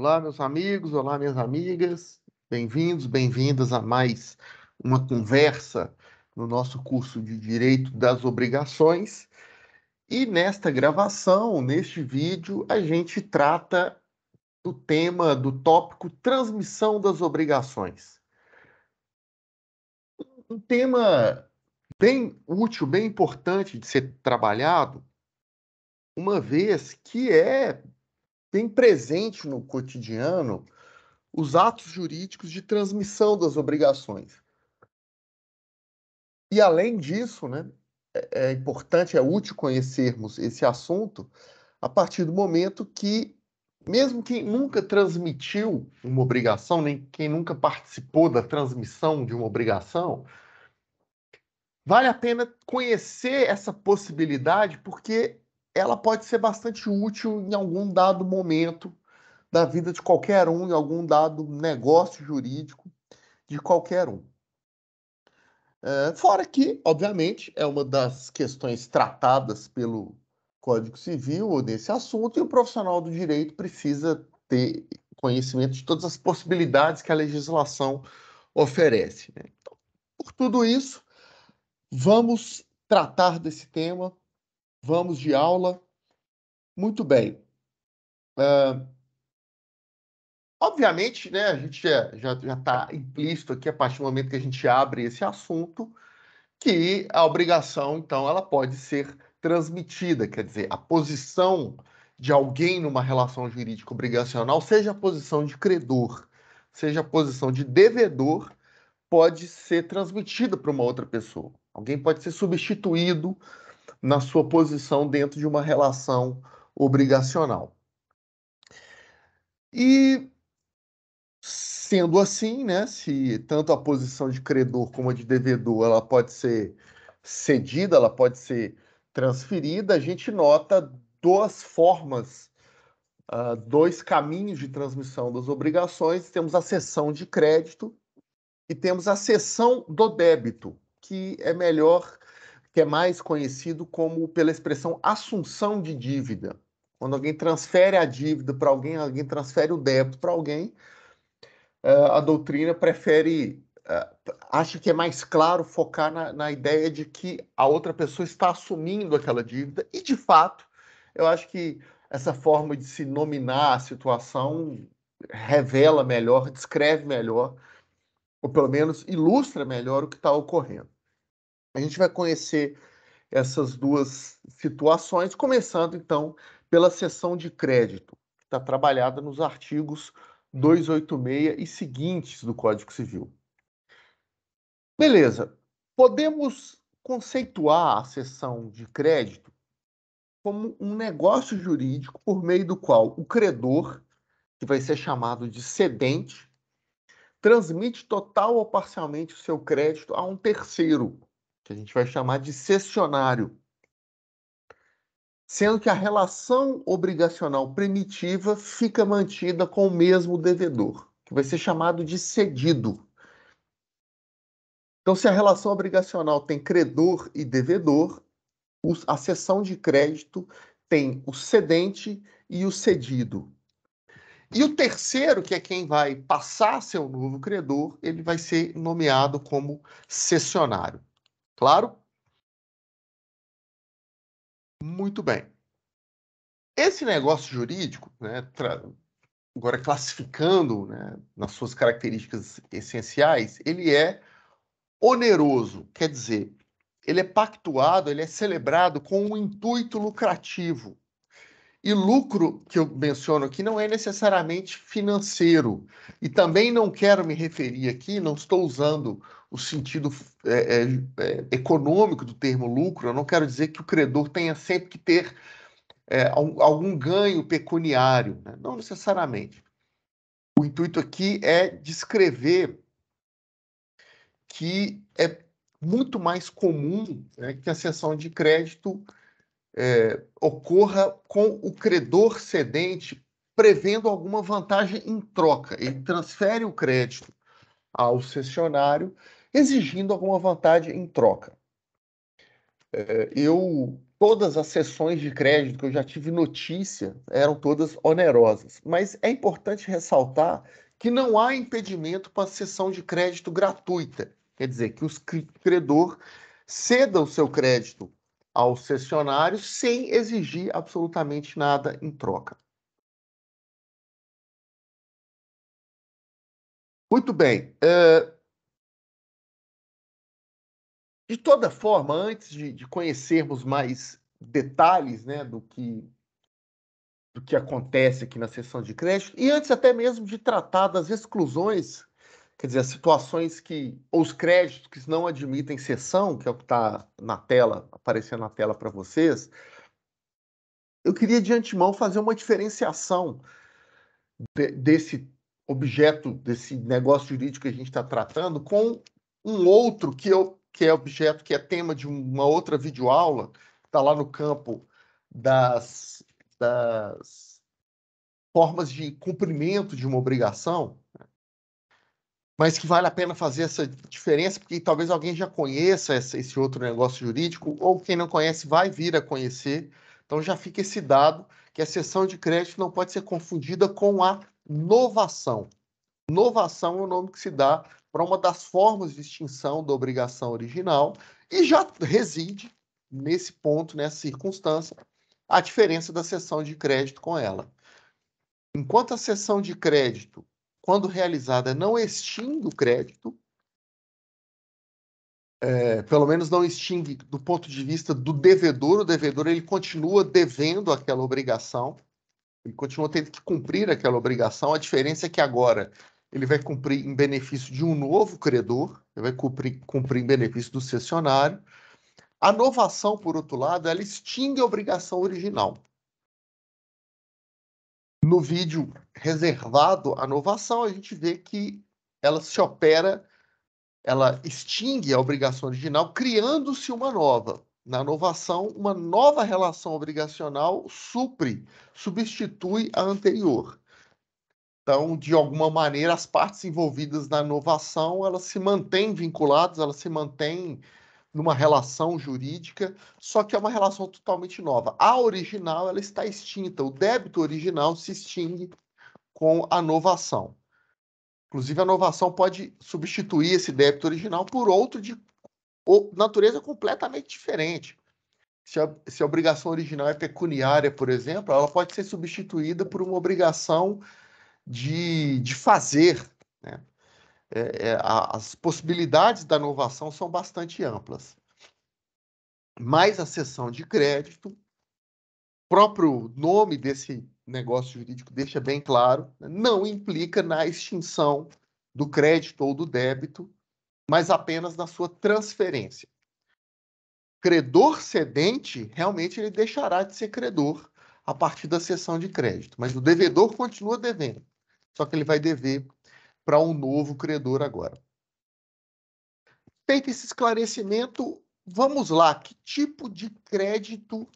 Olá, meus amigos, olá, minhas amigas. Bem-vindos, bem-vindas a mais uma conversa no nosso curso de Direito das Obrigações. E nesta gravação, neste vídeo, a gente trata do tema, do tópico transmissão das obrigações. Um tema bem útil, bem importante de ser trabalhado, uma vez que é tem presente no cotidiano os atos jurídicos de transmissão das obrigações. E além disso, né, é, é importante, é útil conhecermos esse assunto a partir do momento que, mesmo quem nunca transmitiu uma obrigação, nem quem nunca participou da transmissão de uma obrigação, vale a pena conhecer essa possibilidade, porque ela pode ser bastante útil em algum dado momento da vida de qualquer um, em algum dado negócio jurídico de qualquer um. É, fora que, obviamente, é uma das questões tratadas pelo Código Civil nesse assunto, e o profissional do direito precisa ter conhecimento de todas as possibilidades que a legislação oferece. Né? Então, por tudo isso, vamos tratar desse tema Vamos de aula. Muito bem. Uh, obviamente, né, a gente já está implícito aqui, a partir do momento que a gente abre esse assunto, que a obrigação, então, ela pode ser transmitida, quer dizer, a posição de alguém numa relação jurídica obrigacional, seja a posição de credor, seja a posição de devedor, pode ser transmitida para uma outra pessoa. Alguém pode ser substituído na sua posição dentro de uma relação obrigacional. E sendo assim, né, se tanto a posição de credor como a de devedor, ela pode ser cedida, ela pode ser transferida, a gente nota duas formas, uh, dois caminhos de transmissão das obrigações. Temos a cessão de crédito e temos a cessão do débito, que é melhor que é mais conhecido como pela expressão assunção de dívida. Quando alguém transfere a dívida para alguém, alguém transfere o débito para alguém, eh, a doutrina prefere, eh, acha que é mais claro focar na, na ideia de que a outra pessoa está assumindo aquela dívida, e de fato, eu acho que essa forma de se nominar a situação revela melhor, descreve melhor, ou pelo menos ilustra melhor o que está ocorrendo. A gente vai conhecer essas duas situações, começando então pela sessão de crédito, que está trabalhada nos artigos 286 e seguintes do Código Civil. Beleza, podemos conceituar a sessão de crédito como um negócio jurídico por meio do qual o credor, que vai ser chamado de cedente, transmite total ou parcialmente o seu crédito a um terceiro, que a gente vai chamar de cessionário, sendo que a relação obrigacional primitiva fica mantida com o mesmo devedor, que vai ser chamado de cedido. Então, se a relação obrigacional tem credor e devedor, a cessão de crédito tem o cedente e o cedido. E o terceiro, que é quem vai passar a ser o novo credor, ele vai ser nomeado como cessionário. Claro? Muito bem. Esse negócio jurídico, né, agora classificando né, nas suas características essenciais, ele é oneroso, quer dizer, ele é pactuado, ele é celebrado com um intuito lucrativo. E lucro que eu menciono aqui não é necessariamente financeiro. E também não quero me referir aqui, não estou usando o sentido é, é, é, econômico do termo lucro. Eu não quero dizer que o credor tenha sempre que ter é, algum ganho pecuniário, né? não necessariamente. O intuito aqui é descrever que é muito mais comum né, que a cessão de crédito é, ocorra com o credor cedente prevendo alguma vantagem em troca. Ele transfere o crédito ao cessionário exigindo alguma vantagem em troca. É, eu todas as sessões de crédito que eu já tive notícia eram todas onerosas, mas é importante ressaltar que não há impedimento para a sessão de crédito gratuita, quer dizer que o credor ceda o seu crédito ao cessionário sem exigir absolutamente nada em troca. Muito bem. Uh, de toda forma, antes de, de conhecermos mais detalhes né, do, que, do que acontece aqui na sessão de crédito, e antes até mesmo de tratar das exclusões, quer dizer, as situações que, ou os créditos que não admitem sessão, que é o que está na tela, aparecendo na tela para vocês, eu queria de antemão fazer uma diferenciação de, desse objeto, desse negócio jurídico que a gente está tratando, com um outro que eu que é objeto, que é tema de uma outra videoaula, está lá no campo das, das formas de cumprimento de uma obrigação, mas que vale a pena fazer essa diferença, porque talvez alguém já conheça esse outro negócio jurídico, ou quem não conhece vai vir a conhecer. Então já fica esse dado que a cessão de crédito não pode ser confundida com a novação. Novação é o nome que se dá para uma das formas de extinção da obrigação original e já reside nesse ponto, nessa circunstância, a diferença da cessão de crédito com ela. Enquanto a cessão de crédito, quando realizada, não extingue o crédito, é, pelo menos não extingue do ponto de vista do devedor, o devedor ele continua devendo aquela obrigação, ele continua tendo que cumprir aquela obrigação, a diferença é que agora ele vai cumprir em benefício de um novo credor, ele vai cumprir, cumprir em benefício do cessionário. A novação, por outro lado, ela extingue a obrigação original. No vídeo reservado à novação, a gente vê que ela se opera, ela extingue a obrigação original, criando-se uma nova. Na novação, uma nova relação obrigacional supre, substitui a anterior. Então, de alguma maneira, as partes envolvidas na inovação, elas se mantêm vinculadas, elas se mantêm numa relação jurídica, só que é uma relação totalmente nova. A original, ela está extinta, o débito original se extingue com a novação. Inclusive, a novação pode substituir esse débito original por outro de natureza completamente diferente. Se a, se a obrigação original é pecuniária, por exemplo, ela pode ser substituída por uma obrigação de, de fazer. Né? É, é, as possibilidades da inovação são bastante amplas. Mas a sessão de crédito, próprio nome desse negócio jurídico deixa bem claro, né? não implica na extinção do crédito ou do débito, mas apenas na sua transferência. Credor cedente, realmente ele deixará de ser credor a partir da cessão de crédito, mas o devedor continua devendo só que ele vai dever para um novo credor agora. Feito esse esclarecimento, vamos lá. Que tipo de crédito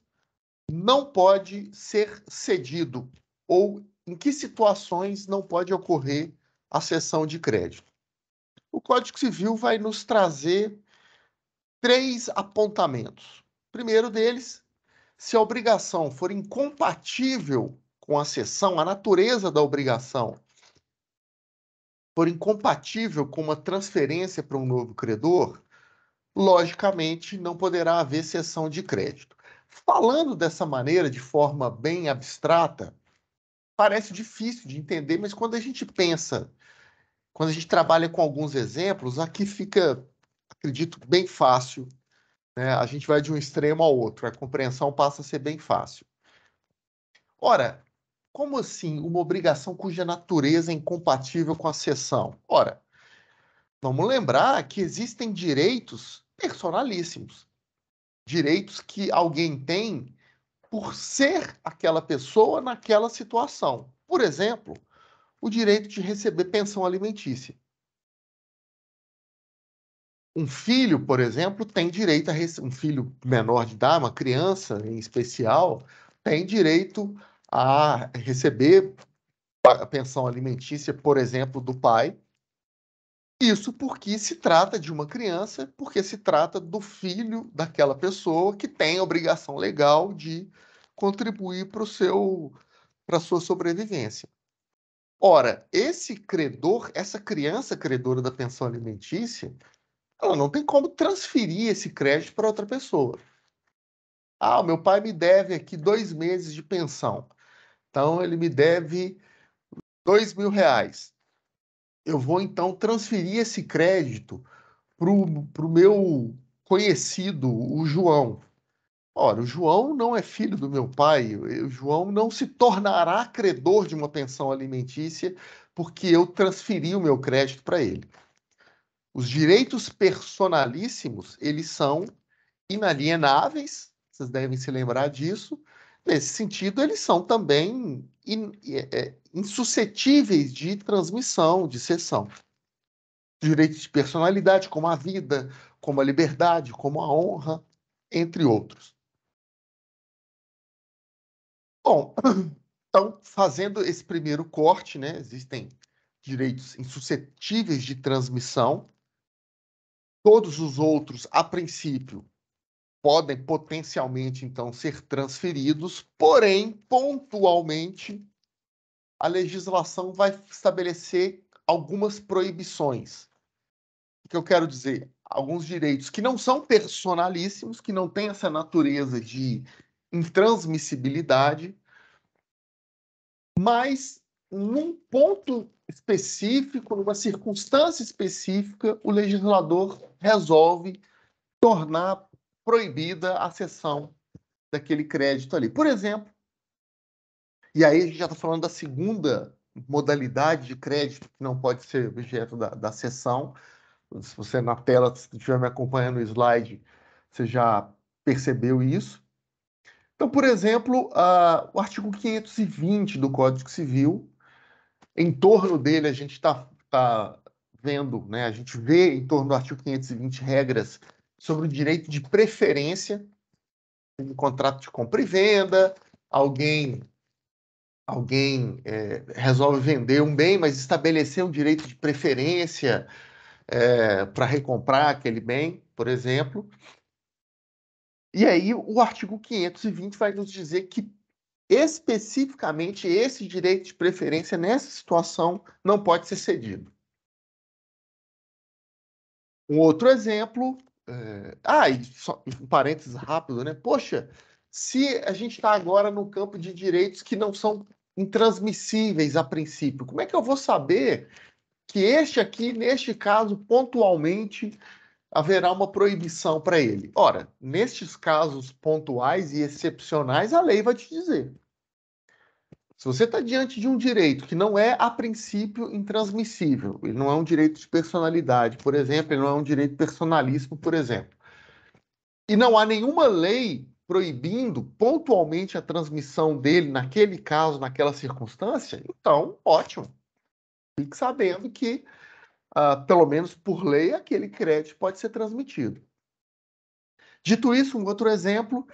não pode ser cedido ou em que situações não pode ocorrer a cessão de crédito? O Código Civil vai nos trazer três apontamentos. primeiro deles, se a obrigação for incompatível com a cessão, a natureza da obrigação for incompatível com uma transferência para um novo credor, logicamente não poderá haver cessão de crédito. Falando dessa maneira, de forma bem abstrata, parece difícil de entender, mas quando a gente pensa, quando a gente trabalha com alguns exemplos, aqui fica, acredito, bem fácil. Né? A gente vai de um extremo ao outro, a compreensão passa a ser bem fácil. Ora, como assim uma obrigação cuja natureza é incompatível com a sessão? Ora, vamos lembrar que existem direitos personalíssimos. Direitos que alguém tem por ser aquela pessoa naquela situação. Por exemplo, o direito de receber pensão alimentícia. Um filho, por exemplo, tem direito a rece... um filho menor de idade, uma criança em especial, tem direito a receber a pensão alimentícia, por exemplo, do pai. Isso porque se trata de uma criança, porque se trata do filho daquela pessoa que tem a obrigação legal de contribuir para seu para sua sobrevivência. Ora, esse credor, essa criança credora da pensão alimentícia, ela não tem como transferir esse crédito para outra pessoa. Ah, meu pai me deve aqui dois meses de pensão. Então, ele me deve dois mil reais. Eu vou, então, transferir esse crédito para o meu conhecido, o João. Ora, o João não é filho do meu pai, o João não se tornará credor de uma pensão alimentícia porque eu transferi o meu crédito para ele. Os direitos personalíssimos, eles são inalienáveis, vocês devem se lembrar disso, Nesse sentido, eles são também in, é, é, insuscetíveis de transmissão, de cessão. Direitos de personalidade, como a vida, como a liberdade, como a honra, entre outros. Bom, então, fazendo esse primeiro corte, né, existem direitos insuscetíveis de transmissão. Todos os outros, a princípio, podem potencialmente então ser transferidos, porém, pontualmente, a legislação vai estabelecer algumas proibições. O que eu quero dizer? Alguns direitos que não são personalíssimos, que não têm essa natureza de intransmissibilidade, mas num ponto específico, numa circunstância específica, o legislador resolve tornar proibida a cessão daquele crédito ali. Por exemplo, e aí a gente já está falando da segunda modalidade de crédito que não pode ser objeto da, da cessão. Se você na tela estiver me acompanhando no slide, você já percebeu isso. Então, por exemplo, uh, o artigo 520 do Código Civil, em torno dele a gente está tá vendo, né? a gente vê em torno do artigo 520 regras sobre o direito de preferência um contrato de compra e venda, alguém alguém é, resolve vender um bem, mas estabelecer um direito de preferência é, para recomprar aquele bem, por exemplo. E aí o artigo 520 vai nos dizer que especificamente esse direito de preferência nessa situação não pode ser cedido. Um outro exemplo é... Ah, e só um parênteses rápido, né? Poxa, se a gente está agora no campo de direitos que não são intransmissíveis a princípio, como é que eu vou saber que este aqui, neste caso, pontualmente, haverá uma proibição para ele. Ora, nestes casos pontuais e excepcionais, a lei vai te dizer. Se você está diante de um direito que não é, a princípio, intransmissível, ele não é um direito de personalidade, por exemplo, ele não é um direito personalíssimo, por exemplo, e não há nenhuma lei proibindo pontualmente a transmissão dele naquele caso, naquela circunstância, então, ótimo. Fique sabendo que, uh, pelo menos por lei, aquele crédito pode ser transmitido. Dito isso, um outro exemplo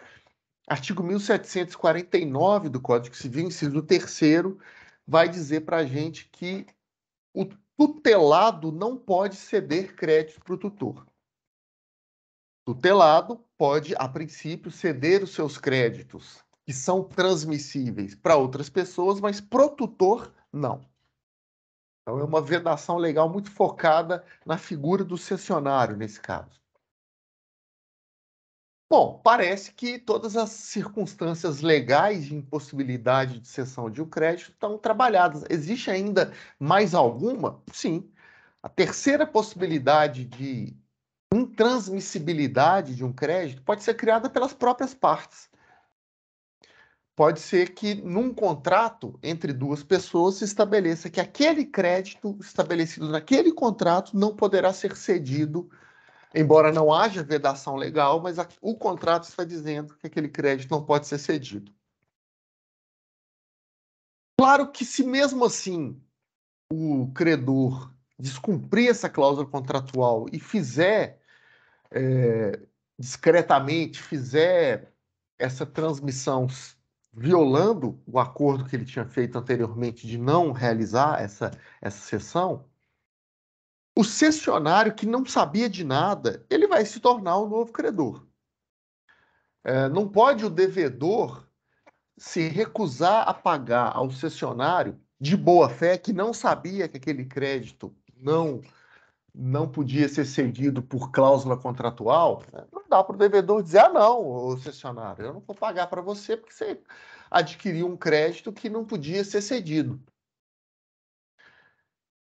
Artigo 1749 do Código Civil, inciso 3, vai dizer para a gente que o tutelado não pode ceder crédito para o tutor. Tutelado pode, a princípio, ceder os seus créditos, que são transmissíveis para outras pessoas, mas para o tutor, não. Então, é uma vedação legal muito focada na figura do cessionário, nesse caso. Bom, parece que todas as circunstâncias legais de impossibilidade de cessão de um crédito estão trabalhadas. Existe ainda mais alguma? Sim. A terceira possibilidade de intransmissibilidade de um crédito pode ser criada pelas próprias partes. Pode ser que num contrato entre duas pessoas se estabeleça que aquele crédito estabelecido naquele contrato não poderá ser cedido embora não haja vedação legal, mas a, o contrato está dizendo que aquele crédito não pode ser cedido. Claro que, se mesmo assim o credor descumprir essa cláusula contratual e fizer é, discretamente, fizer essa transmissão violando o acordo que ele tinha feito anteriormente de não realizar essa, essa sessão, o cessionário que não sabia de nada, ele vai se tornar o novo credor. É, não pode o devedor se recusar a pagar ao cessionário de boa fé que não sabia que aquele crédito não não podia ser cedido por cláusula contratual, né? não dá para o devedor dizer, ah, não, o cessionário, eu não vou pagar para você porque você adquiriu um crédito que não podia ser cedido.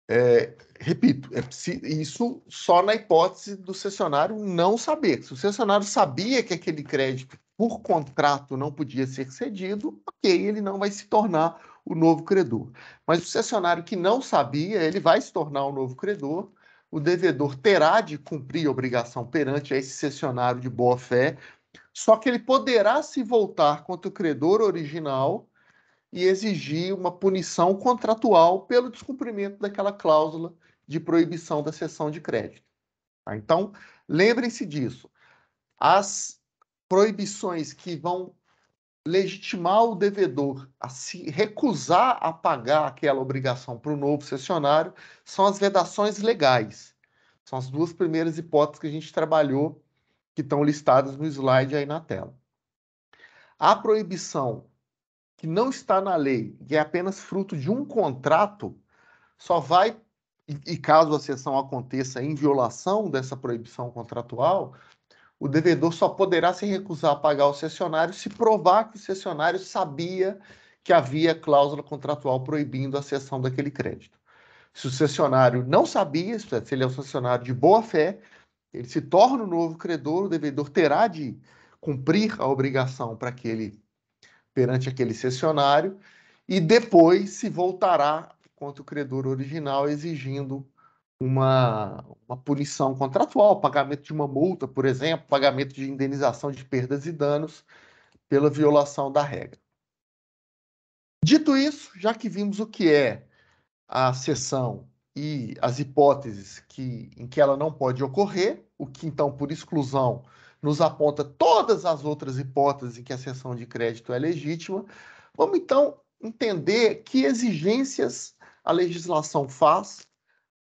É, repito, é isso só na hipótese do cessionário não saber. Se o cessionário sabia que aquele crédito por contrato não podia ser cedido, ok, ele não vai se tornar o novo credor. Mas o cessionário que não sabia, ele vai se tornar o novo credor. O devedor terá de cumprir a obrigação perante esse cessionário de boa-fé, só que ele poderá se voltar contra o credor original e exigir uma punição contratual pelo descumprimento daquela cláusula de proibição da cessão de crédito. Tá? Então, lembrem-se disso. As proibições que vão legitimar o devedor a se recusar a pagar aquela obrigação para o novo cessionário são as vedações legais. São as duas primeiras hipóteses que a gente trabalhou, que estão listadas no slide aí na tela. A proibição que não está na lei, que é apenas fruto de um contrato, só vai e, caso a cessão aconteça em violação dessa proibição contratual, o devedor só poderá se recusar a pagar ao cessionário se provar que o cessionário sabia que havia cláusula contratual proibindo a cessão daquele crédito. Se o cessionário não sabia, se ele é um cessionário de boa fé, ele se torna o um novo credor, o devedor terá de cumprir a obrigação para aquele perante aquele cessionário e depois se voltará quanto o credor original, exigindo uma, uma punição contratual, pagamento de uma multa, por exemplo, pagamento de indenização de perdas e danos pela violação da regra. Dito isso, já que vimos o que é a sessão e as hipóteses que, em que ela não pode ocorrer, o que então, por exclusão, nos aponta todas as outras hipóteses em que a sessão de crédito é legítima, vamos então entender que exigências a legislação faz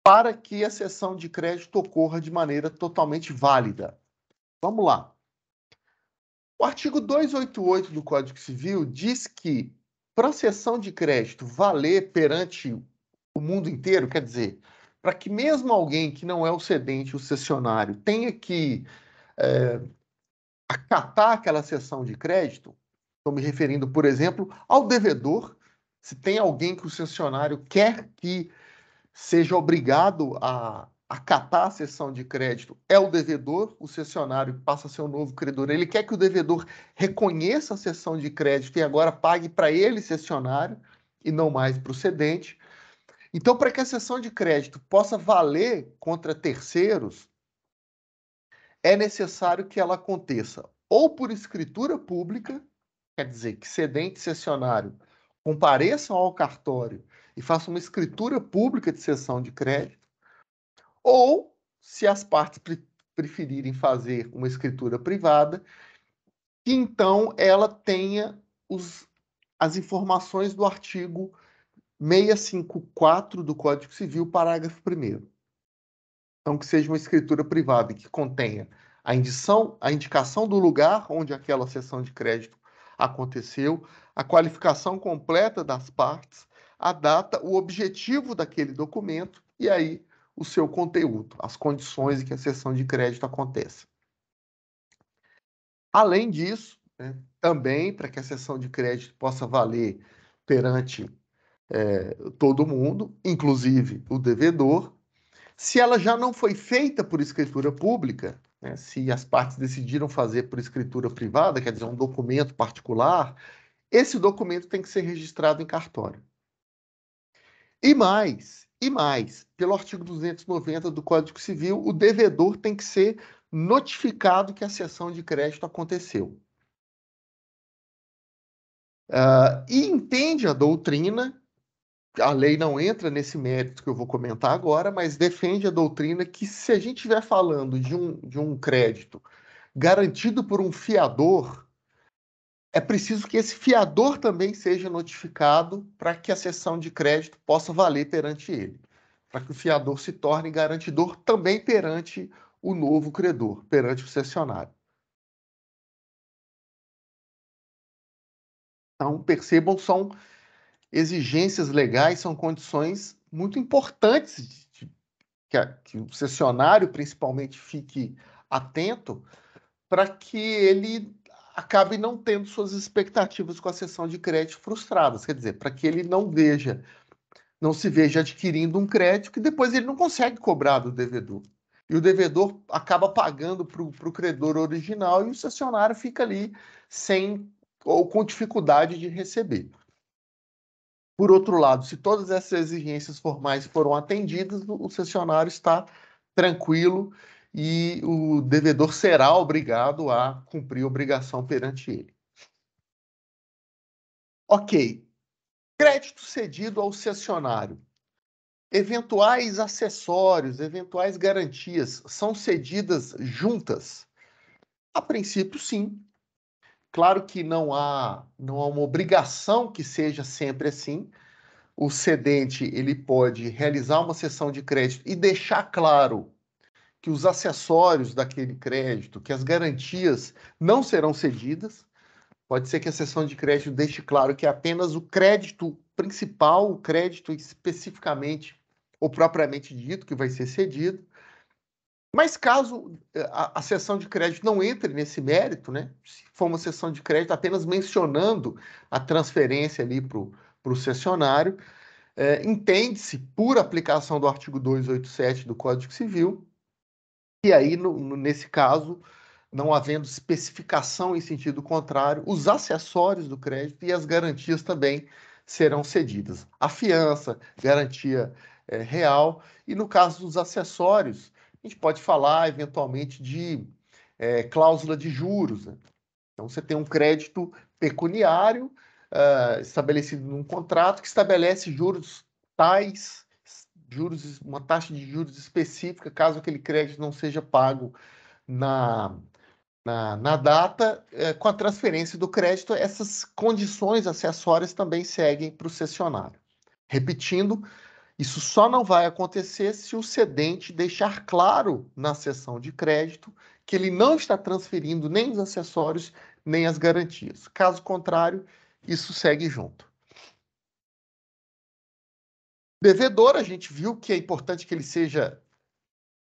para que a cessão de crédito ocorra de maneira totalmente válida. Vamos lá. O artigo 288 do Código Civil diz que para a cessão de crédito valer perante o mundo inteiro, quer dizer, para que mesmo alguém que não é o cedente, o cessionário, tenha que é, acatar aquela cessão de crédito, estou me referindo, por exemplo, ao devedor se tem alguém que o cessionário quer que seja obrigado a acatar a sessão de crédito, é o devedor, o cessionário passa a ser o um novo credor. Ele quer que o devedor reconheça a sessão de crédito e agora pague para ele, cessionário, e não mais para o cedente. Então, para que a sessão de crédito possa valer contra terceiros, é necessário que ela aconteça ou por escritura pública, quer dizer, que cedente e cessionário compareçam ao cartório e façam uma escritura pública de cessão de crédito, ou, se as partes pre preferirem fazer uma escritura privada, que então ela tenha os, as informações do artigo 654 do Código Civil, parágrafo 1. Então, que seja uma escritura privada que contenha a, indição, a indicação do lugar onde aquela sessão de crédito aconteceu, a qualificação completa das partes, a data, o objetivo daquele documento e aí o seu conteúdo, as condições em que a cessão de crédito acontece. Além disso, né, também para que a cessão de crédito possa valer perante é, todo mundo, inclusive o devedor, se ela já não foi feita por escritura pública, né? Se as partes decidiram fazer por escritura privada, quer dizer, um documento particular, esse documento tem que ser registrado em cartório. E mais, e mais, pelo artigo 290 do Código Civil, o devedor tem que ser notificado que a cessão de crédito aconteceu. Uh, e entende a doutrina a lei não entra nesse mérito que eu vou comentar agora, mas defende a doutrina que se a gente estiver falando de um, de um crédito garantido por um fiador, é preciso que esse fiador também seja notificado para que a cessão de crédito possa valer perante ele, para que o fiador se torne garantidor também perante o novo credor, perante o cessionário. Então, percebam, são exigências legais são condições muito importantes de, de, que, a, que o sessionário, principalmente, fique atento para que ele acabe não tendo suas expectativas com a sessão de crédito frustradas, quer dizer, para que ele não veja, não se veja adquirindo um crédito que depois ele não consegue cobrar do devedor. E o devedor acaba pagando para o credor original e o sessionário fica ali sem ou com dificuldade de receber. Por outro lado, se todas essas exigências formais foram atendidas, o cessionário está tranquilo e o devedor será obrigado a cumprir a obrigação perante ele. Ok. Crédito cedido ao cessionário. Eventuais acessórios, eventuais garantias são cedidas juntas? A princípio, sim. Claro que não há, não há uma obrigação que seja sempre assim. O cedente ele pode realizar uma sessão de crédito e deixar claro que os acessórios daquele crédito, que as garantias não serão cedidas. Pode ser que a sessão de crédito deixe claro que é apenas o crédito principal, o crédito especificamente ou propriamente dito, que vai ser cedido. Mas caso eh, a, a sessão de crédito não entre nesse mérito, né? se for uma sessão de crédito apenas mencionando a transferência ali para o cessionário, é, entende-se, por aplicação do artigo 287 do Código Civil, que aí, no, no, nesse caso, não havendo especificação em sentido contrário, os acessórios do crédito e as garantias também serão cedidas. A fiança, garantia é, real, e no caso dos acessórios, a gente pode falar, eventualmente, de é, cláusula de juros. Né? Então, você tem um crédito pecuniário uh, estabelecido num contrato que estabelece juros tais, juros, uma taxa de juros específica, caso aquele crédito não seja pago na, na, na data, eh, com a transferência do crédito, essas condições acessórias também seguem para o cessionário. Repetindo, isso só não vai acontecer se o cedente deixar claro na sessão de crédito que ele não está transferindo nem os acessórios nem as garantias. Caso contrário, isso segue junto. Devedor, a gente viu que é importante que ele seja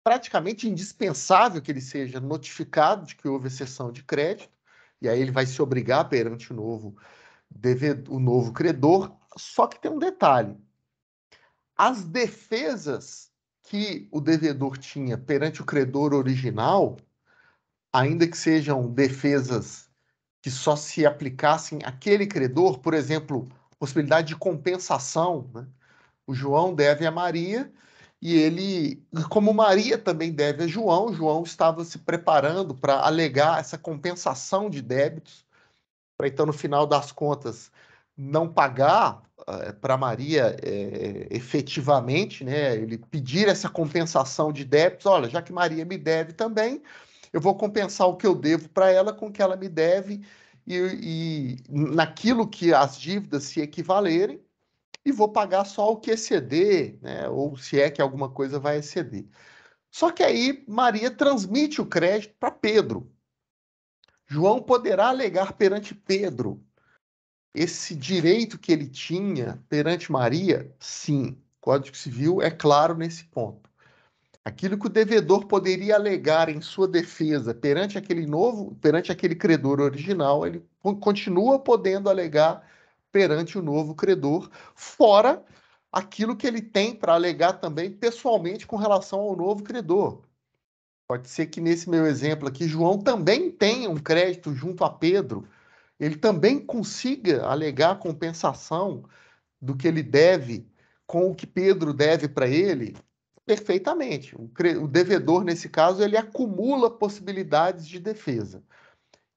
praticamente indispensável que ele seja notificado de que houve exceção de crédito, e aí ele vai se obrigar perante o novo devedor, o novo credor. Só que tem um detalhe: as defesas que o devedor tinha perante o credor original, ainda que sejam defesas que só se aplicassem àquele credor, por exemplo, possibilidade de compensação, né? O João deve a Maria e ele, como Maria também deve a João, João estava se preparando para alegar essa compensação de débitos, para então no final das contas não pagar, para Maria é, efetivamente, né, ele pedir essa compensação de débitos, olha, já que Maria me deve também, eu vou compensar o que eu devo para ela com o que ela me deve e, e naquilo que as dívidas se equivalerem, e vou pagar só o que exceder, né, ou se é que alguma coisa vai exceder. Só que aí Maria transmite o crédito para Pedro. João poderá alegar perante Pedro esse direito que ele tinha perante Maria, sim, Código Civil é claro nesse ponto. Aquilo que o devedor poderia alegar em sua defesa perante aquele novo, perante aquele credor original, ele continua podendo alegar perante o novo credor, fora aquilo que ele tem para alegar também pessoalmente com relação ao novo credor. Pode ser que nesse meu exemplo aqui, João também tenha um crédito junto a Pedro, ele também consiga alegar compensação do que ele deve com o que Pedro deve para ele, perfeitamente. O, o, devedor, nesse caso, ele acumula possibilidades de defesa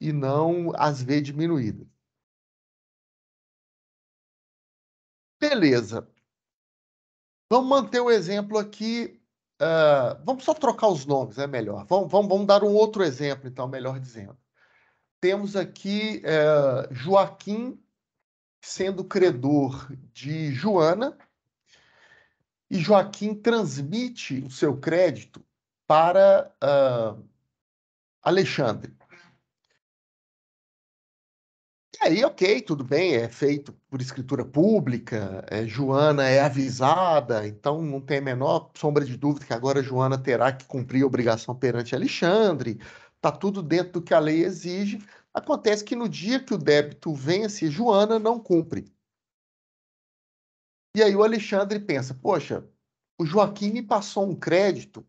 e não as vê diminuídas. Beleza. Vamos manter o exemplo aqui. Uh, vamos só trocar os nomes, é né, melhor. Vamos, vamos, vamos dar um outro exemplo, então, melhor dizendo. Temos aqui é, Joaquim sendo credor de Joana, e Joaquim transmite o seu crédito para uh, Alexandre. E aí, ok, tudo bem, é feito por escritura pública, é, Joana é avisada, então não tem a menor sombra de dúvida que agora Joana terá que cumprir a obrigação perante Alexandre está tudo dentro do que a lei exige. Acontece que no dia que o débito vence, Joana não cumpre. E aí o Alexandre pensa: poxa, o Joaquim me passou um crédito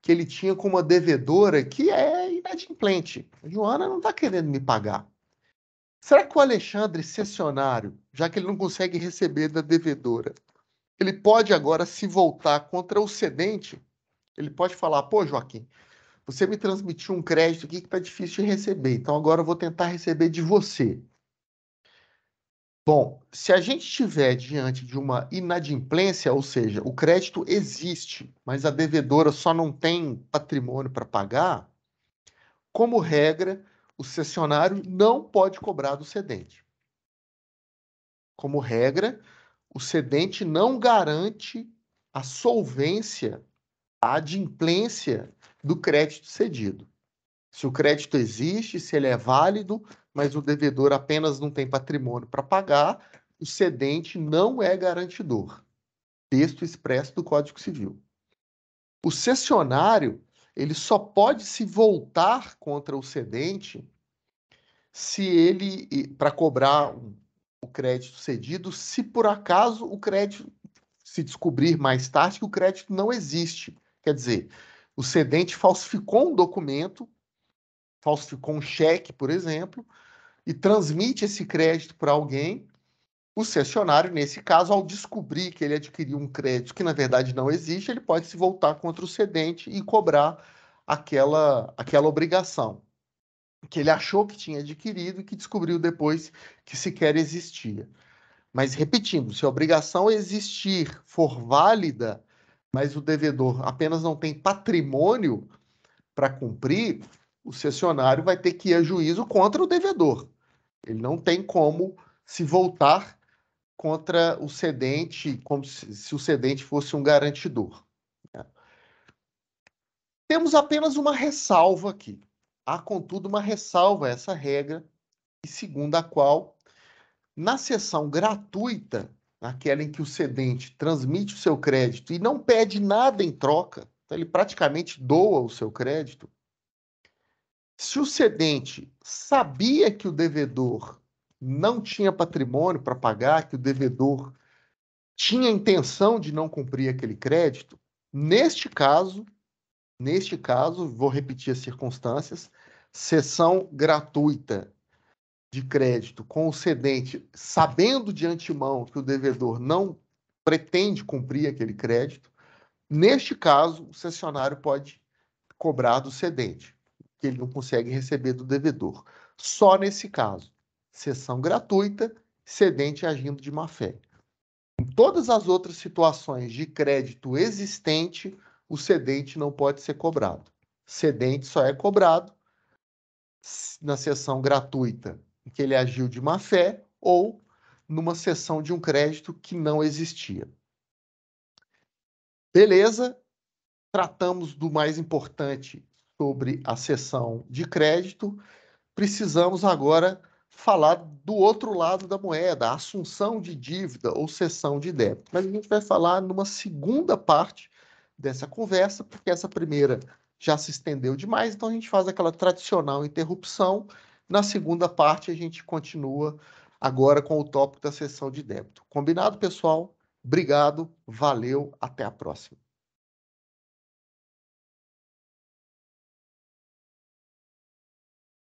que ele tinha com uma devedora que é inadimplente. A Joana não está querendo me pagar. Será que o Alexandre, cessionário, já que ele não consegue receber da devedora, ele pode agora se voltar contra o cedente? Ele pode falar: pô, Joaquim, você me transmitiu um crédito aqui que está difícil de receber, então agora eu vou tentar receber de você. Bom, se a gente estiver diante de uma inadimplência, ou seja, o crédito existe, mas a devedora só não tem patrimônio para pagar, como regra, o cessionário não pode cobrar do cedente. Como regra, o cedente não garante a solvência, a adimplência do crédito cedido. Se o crédito existe, se ele é válido, mas o devedor apenas não tem patrimônio para pagar, o cedente não é garantidor. Texto expresso do Código Civil. O cessionário, ele só pode se voltar contra o cedente se ele para cobrar o crédito cedido, se por acaso o crédito se descobrir mais tarde que o crédito não existe. Quer dizer, o cedente falsificou um documento, falsificou um cheque, por exemplo, e transmite esse crédito para alguém. O cessionário, nesse caso, ao descobrir que ele adquiriu um crédito que na verdade não existe, ele pode se voltar contra o cedente e cobrar aquela, aquela obrigação que ele achou que tinha adquirido e que descobriu depois que sequer existia. Mas repetindo, se a obrigação existir for válida, mas o devedor apenas não tem patrimônio para cumprir, o cessionário vai ter que ir a juízo contra o devedor. Ele não tem como se voltar contra o cedente, como se, se o cedente fosse um garantidor. Né. Temos apenas uma ressalva aqui. Há, contudo, uma ressalva a essa regra, segundo a qual, na sessão gratuita, aquela em que o cedente transmite o seu crédito e não pede nada em troca, então ele praticamente doa o seu crédito. Se o cedente sabia que o devedor não tinha patrimônio para pagar, que o devedor tinha intenção de não cumprir aquele crédito, neste caso, neste caso, vou repetir as circunstâncias, sessão gratuita de crédito com o cedente, sabendo de antemão que o devedor não pretende cumprir aquele crédito, neste caso, o cessionário pode cobrar do cedente, que ele não consegue receber do devedor. Só nesse caso, sessão gratuita, cedente agindo de má fé. Em todas as outras situações de crédito existente, o cedente não pode ser cobrado. Cedente só é cobrado na sessão gratuita em que ele agiu de má fé ou numa cessão de um crédito que não existia. Beleza, tratamos do mais importante sobre a cessão de crédito. Precisamos agora falar do outro lado da moeda, a assunção de dívida ou cessão de débito. Mas a gente vai falar numa segunda parte dessa conversa, porque essa primeira já se estendeu demais, então a gente faz aquela tradicional interrupção na segunda parte, a gente continua agora com o tópico da sessão de débito. Combinado, pessoal? Obrigado, valeu, até a próxima.